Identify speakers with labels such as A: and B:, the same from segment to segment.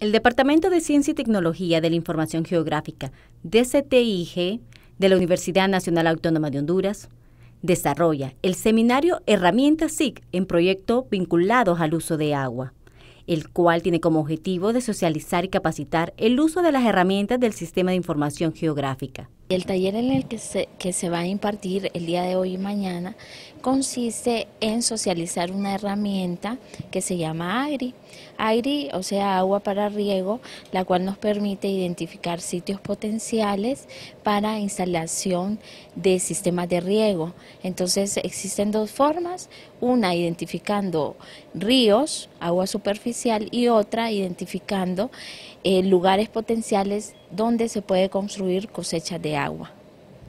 A: El Departamento de Ciencia y Tecnología de la Información Geográfica, DCTIG, de la Universidad Nacional Autónoma de Honduras, desarrolla el seminario Herramientas SIC en proyectos vinculados al uso de agua, el cual tiene como objetivo de socializar y capacitar el uso de las herramientas del Sistema de Información Geográfica. El
B: taller en el que se, va a impartir el día de hoy y mañana consiste en socializar una herramienta que se llama AGRI. AGRI, o sea, agua para riego, la cual nos permite identificar sitios potenciales para instalación de sistemas de riego. Entonces, existen dos formas, una identificando ríos, agua superficial, y otra identificando eh, lugares potenciales donde se puede construir cosechas de agua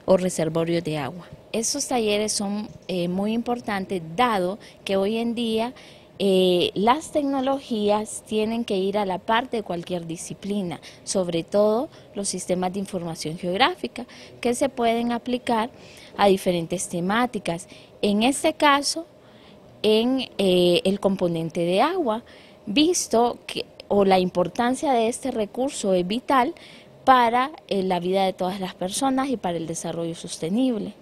B: o reservorios de agua. ...esos talleres son eh, muy importantes dado que hoy en día eh, las tecnologías tienen que ir a la parte de cualquier disciplina, sobre todo los sistemas de información geográfica, que se pueden aplicar a diferentes temáticas. En este caso, en eh, el componente de agua, visto que o la importancia de este recurso es vital para eh, la vida de todas las personas y para el desarrollo sostenible.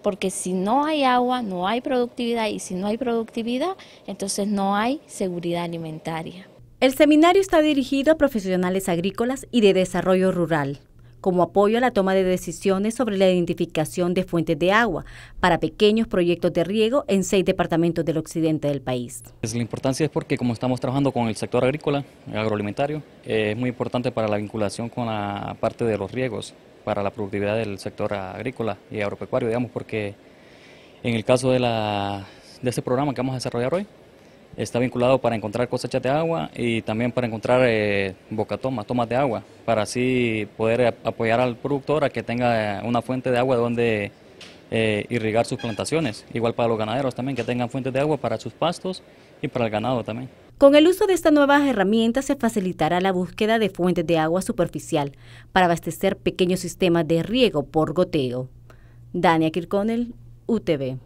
B: Porque si no hay agua, no hay productividad y si no hay productividad, entonces no hay seguridad alimentaria.
A: El seminario está dirigido a profesionales agrícolas y de desarrollo rural como apoyo a la toma de decisiones sobre la identificación de fuentes de agua para pequeños proyectos de riego en seis departamentos del occidente del país.
C: Pues, la importancia es porque como estamos trabajando con el sector agrícola, agroalimentario, eh, es muy importante para la vinculación con la parte de los riegos, para la productividad del sector agrícola y agropecuario, digamos, porque en el caso de, la, de este programa que vamos a desarrollar hoy, está vinculado para encontrar cosechas de agua y también para encontrar boca eh, bocatomas, tomas de agua, para así poder apoyar al productor a que tenga eh, una fuente de agua donde eh, irrigar sus plantaciones. Igual para los ganaderos también, que tengan fuentes de agua para sus pastos y para el ganado también.
A: Con el uso de estas nuevas herramientas se facilitará la búsqueda de fuentes de agua superficial para abastecer pequeños sistemas de riego por goteo. Dania Kirconel, UTV.